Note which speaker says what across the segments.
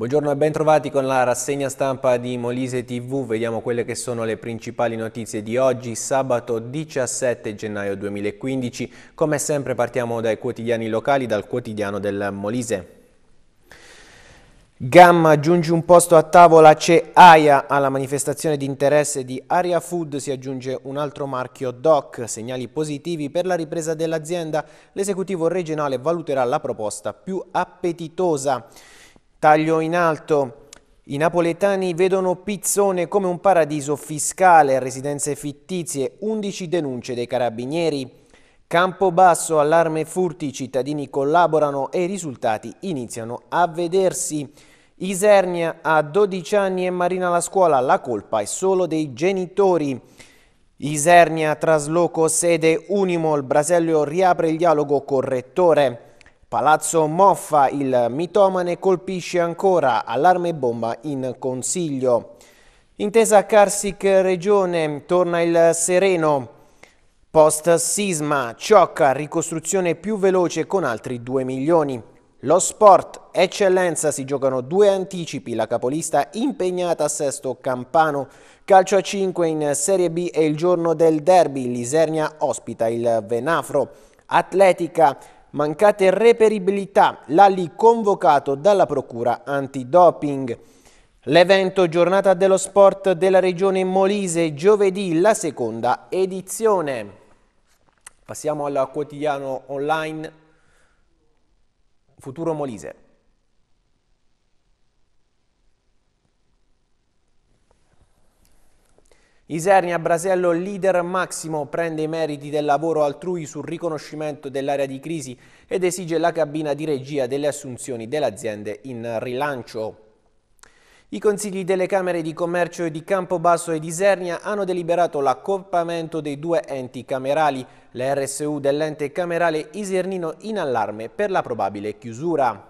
Speaker 1: Buongiorno e ben trovati con la rassegna stampa di Molise TV. Vediamo quelle che sono le principali notizie di oggi, sabato 17 gennaio 2015. Come sempre partiamo dai quotidiani locali, dal quotidiano del Molise. Gamma aggiunge un posto a tavola, c'è AIA alla manifestazione di interesse di Aria Food, si aggiunge un altro marchio DOC, segnali positivi per la ripresa dell'azienda, l'esecutivo regionale valuterà la proposta più appetitosa. Taglio in alto. I napoletani vedono Pizzone come un paradiso fiscale, residenze fittizie, 11 denunce dei carabinieri. Campobasso, allarme furti, i cittadini collaborano e i risultati iniziano a vedersi. Isernia ha 12 anni e Marina alla scuola, la colpa è solo dei genitori. Isernia, trasloco, sede Unimol, Braseglio riapre il dialogo correttore. Palazzo Moffa, il mitomane colpisce ancora, allarme bomba in consiglio. Intesa Carsic Regione, torna il sereno. Post sisma, ciocca, ricostruzione più veloce con altri 2 milioni. Lo sport, eccellenza, si giocano due anticipi, la capolista impegnata a Sesto Campano, calcio a 5 in Serie B e il giorno del derby, l'Isernia ospita il Venafro. Atletica, mancate reperibilità, l'ha lì convocato dalla Procura Antidoping. L'evento Giornata dello Sport della Regione Molise, giovedì, la seconda edizione. Passiamo al quotidiano online Futuro Molise. Isernia Brasello, leader massimo, prende i meriti del lavoro altrui sul riconoscimento dell'area di crisi ed esige la cabina di regia delle assunzioni delle aziende in rilancio. I consigli delle Camere di Commercio di Campobasso e di Isernia hanno deliberato l'accorpamento dei due enti camerali, la RSU dell'ente camerale Isernino in allarme per la probabile chiusura.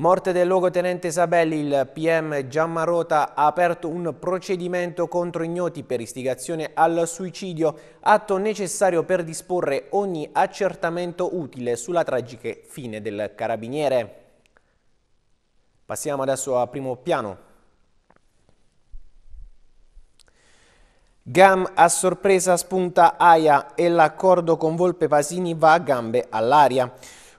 Speaker 1: Morte del luogotenente Sabelli, il PM Giammarota ha aperto un procedimento contro ignoti per istigazione al suicidio, atto necessario per disporre ogni accertamento utile sulla tragica fine del carabiniere. Passiamo adesso a primo piano. Gam a sorpresa spunta Aia e l'accordo con Volpe Pasini va a gambe all'aria.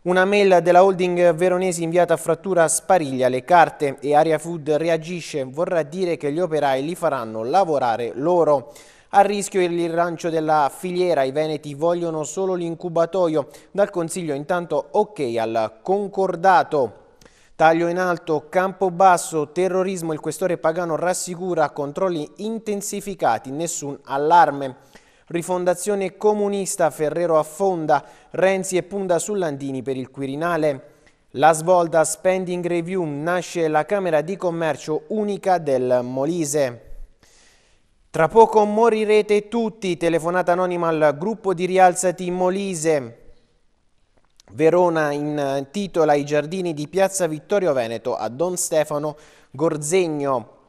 Speaker 1: Una mail della holding veronesi inviata a Frattura spariglia le carte e Aria Food reagisce, vorrà dire che gli operai li faranno lavorare loro. A rischio il rancio della filiera, i veneti vogliono solo l'incubatoio, dal Consiglio intanto ok al concordato. Taglio in alto, campo basso, terrorismo, il questore Pagano rassicura controlli intensificati, nessun allarme. Rifondazione Comunista, Ferrero affonda, Renzi e punta su Landini per il Quirinale. La svolta Spending Review nasce la Camera di Commercio unica del Molise. Tra poco morirete tutti, telefonata anonima al gruppo di Rialzati Molise. Verona intitola eh, i giardini di Piazza Vittorio Veneto a Don Stefano Gorzegno.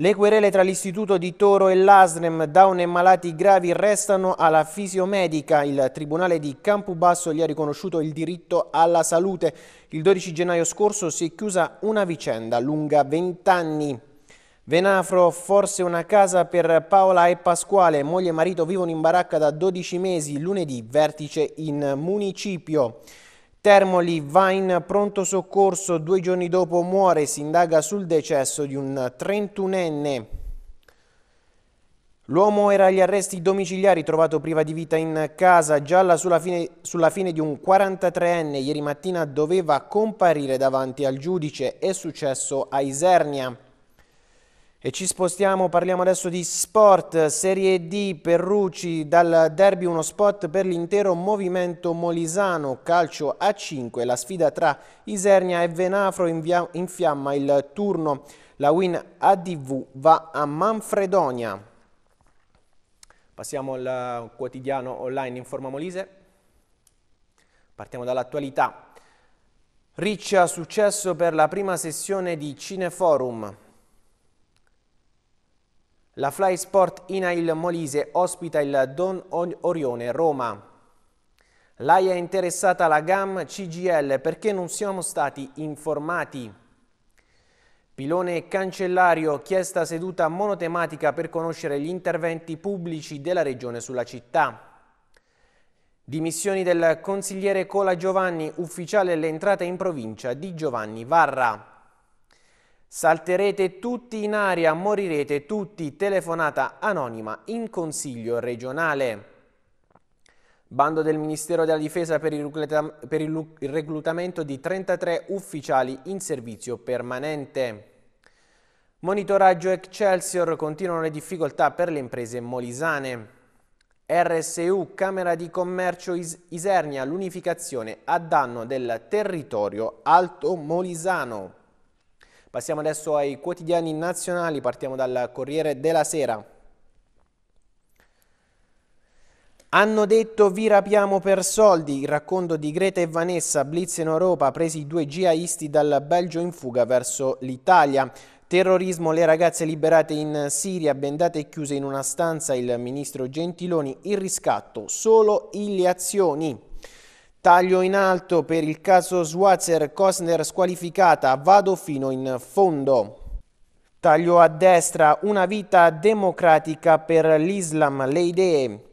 Speaker 1: Le querele tra l'Istituto di Toro e l'ASREM, down e malati gravi restano alla fisiomedica. Il Tribunale di Campobasso gli ha riconosciuto il diritto alla salute. Il 12 gennaio scorso si è chiusa una vicenda lunga 20 anni. Venafro, forse una casa per Paola e Pasquale. Moglie e marito vivono in baracca da 12 mesi. Lunedì, vertice in municipio. Termoli va in pronto soccorso, due giorni dopo muore, si indaga sul decesso di un 31enne. L'uomo era agli arresti domiciliari, trovato priva di vita in casa, gialla sulla fine, sulla fine di un 43enne. Ieri mattina doveva comparire davanti al giudice, è successo a Isernia. E ci spostiamo, parliamo adesso di sport, Serie D, Perrucci, dal derby uno spot per l'intero movimento molisano, calcio a 5, la sfida tra Isernia e Venafro infiamma il turno, la win ADV va a Manfredonia. Passiamo al quotidiano online in forma molise, partiamo dall'attualità. Riccia successo per la prima sessione di Cineforum. La Fly Sport Inail Molise ospita il Don Orione Roma. L'AIA è interessata alla GAM CGL perché non siamo stati informati. Pilone cancellario, chiesta seduta monotematica per conoscere gli interventi pubblici della regione sulla città. Dimissioni del consigliere Cola Giovanni, ufficiale alle in provincia di Giovanni Varra. Salterete tutti in aria, morirete tutti, telefonata anonima in Consiglio regionale. Bando del Ministero della Difesa per il reclutamento di 33 ufficiali in servizio permanente. Monitoraggio Excelsior continuano le difficoltà per le imprese molisane. RSU Camera di Commercio Is Isernia l'unificazione a danno del territorio alto molisano. Passiamo adesso ai quotidiani nazionali, partiamo dal Corriere della Sera. Hanno detto vi rapiamo per soldi, il racconto di Greta e Vanessa, blitz in Europa, presi due jihadisti dal Belgio in fuga verso l'Italia. Terrorismo, le ragazze liberate in Siria, bendate e chiuse in una stanza, il ministro Gentiloni, il riscatto, solo le azioni. Taglio in alto per il caso Swazer, Cosner squalificata, vado fino in fondo. Taglio a destra, una vita democratica per l'Islam, le idee,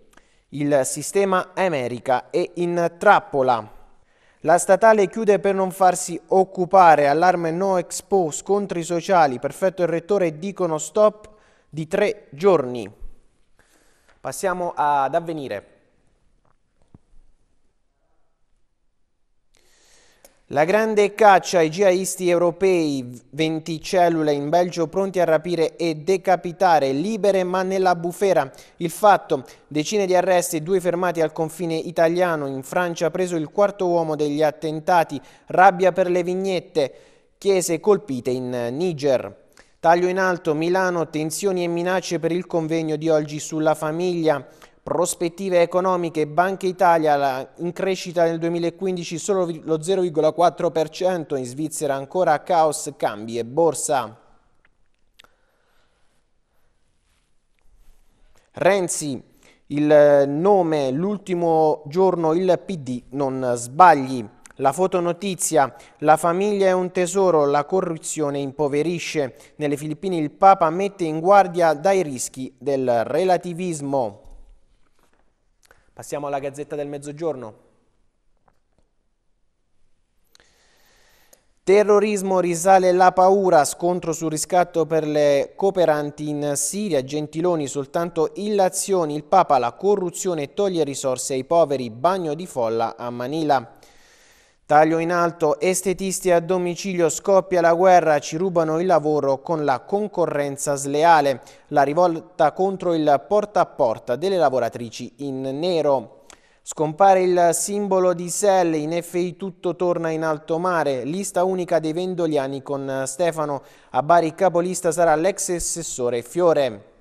Speaker 1: il sistema America è in trappola. La statale chiude per non farsi occupare, allarme no expo, scontri sociali, perfetto il rettore dicono stop di tre giorni. Passiamo ad avvenire. La grande caccia ai jihadisti europei, 20 cellule in Belgio pronti a rapire e decapitare, libere ma nella bufera. Il fatto, decine di arresti e due fermati al confine italiano, in Francia preso il quarto uomo degli attentati, rabbia per le vignette, chiese colpite in Niger. Taglio in alto, Milano, tensioni e minacce per il convegno di oggi sulla famiglia. Prospettive economiche, Banca Italia in crescita nel 2015 solo lo 0,4%, in Svizzera ancora caos, cambi e borsa. Renzi, il eh, nome, l'ultimo giorno il PD non sbagli. La fotonotizia, la famiglia è un tesoro, la corruzione impoverisce. Nelle Filippine il Papa mette in guardia dai rischi del relativismo. Passiamo alla Gazzetta del Mezzogiorno. Terrorismo risale la paura, scontro sul riscatto per le cooperanti in Siria, Gentiloni soltanto illazioni, il Papa la corruzione toglie risorse ai poveri, bagno di folla a Manila. Taglio in alto, estetisti a domicilio scoppia la guerra, ci rubano il lavoro con la concorrenza sleale, la rivolta contro il porta a porta delle lavoratrici in nero. Scompare il simbolo di Sell, in FI tutto torna in alto mare, lista unica dei vendoliani con Stefano, a Bari capolista sarà l'ex assessore Fiore.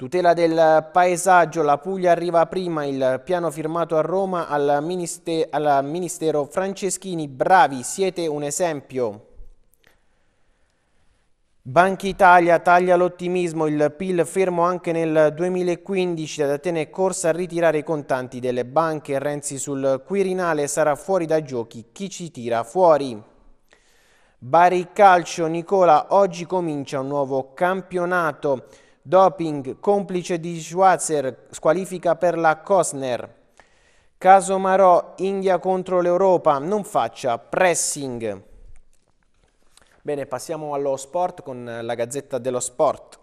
Speaker 1: Tutela del paesaggio, la Puglia arriva prima, il piano firmato a Roma al, minister al Ministero Franceschini, bravi, siete un esempio. Banca Italia taglia l'ottimismo, il PIL fermo anche nel 2015, ad Atene è corsa a ritirare i contanti delle banche, Renzi sul Quirinale sarà fuori da giochi, chi ci tira fuori? Bari Calcio, Nicola, oggi comincia un nuovo campionato. Doping, complice di Schwarzer, squalifica per la Cosner. Caso Marò, India contro l'Europa, non faccia pressing. Bene, passiamo allo sport con la Gazzetta dello Sport.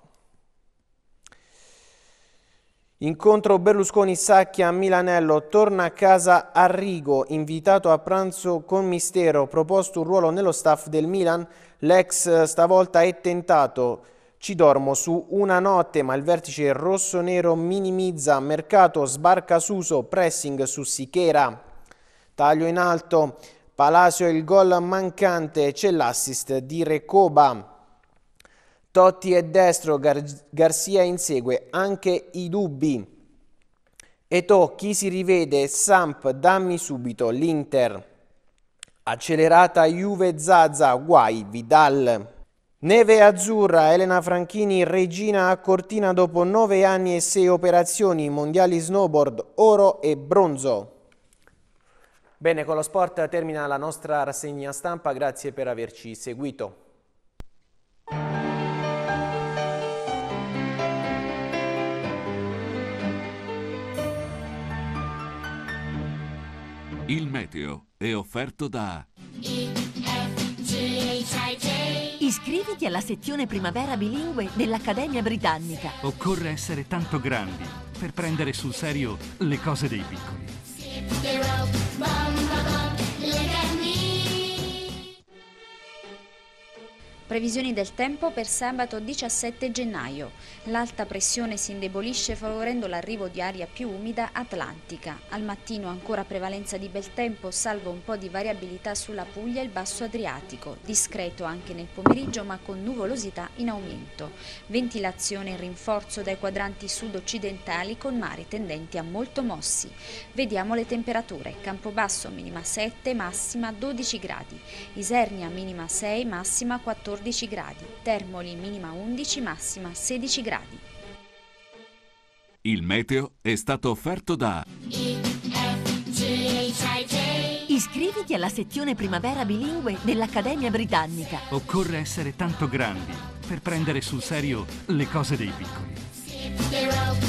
Speaker 1: Incontro Berlusconi-Sacchi a Milanello, torna a casa Arrigo, invitato a pranzo con Mistero, proposto un ruolo nello staff del Milan, l'ex stavolta è tentato ci dormo su una notte, ma il vertice rosso-nero minimizza. Mercato sbarca Suso, pressing su Sichera. Taglio in alto, Palacio il gol mancante, c'è l'assist di Recoba. Totti è destro, Gar Garcia insegue anche i dubbi. Eto, chi si rivede? Samp, dammi subito l'Inter. Accelerata Juve Zaza, guai Vidal. Neve azzurra, Elena Franchini regina a Cortina dopo nove anni e sei operazioni, mondiali snowboard, oro e bronzo. Bene, con lo sport termina la nostra rassegna stampa, grazie per averci seguito. Il meteo è offerto da Iscriviti alla sezione primavera bilingue dell'Accademia Britannica. Occorre essere tanto grandi per prendere sul serio le cose dei piccoli. Previsioni del tempo per sabato 17 gennaio. L'alta pressione si indebolisce favorendo l'arrivo di aria più umida atlantica. Al mattino ancora prevalenza di bel tempo, salvo un po' di variabilità sulla Puglia e il Basso Adriatico, discreto anche nel pomeriggio ma con nuvolosità in aumento. Ventilazione in rinforzo dai quadranti sud-occidentali con mari tendenti a molto mossi. Vediamo le temperature. Campobasso minima 7, massima 12 gradi. Isernia minima 6, massima 14 14 gradi, Termoli minima 11, massima 16 gradi. Il meteo è stato offerto da... Iscriviti alla sezione primavera bilingue dell'Accademia Britannica. Occorre essere tanto grandi per prendere sul serio le cose dei piccoli.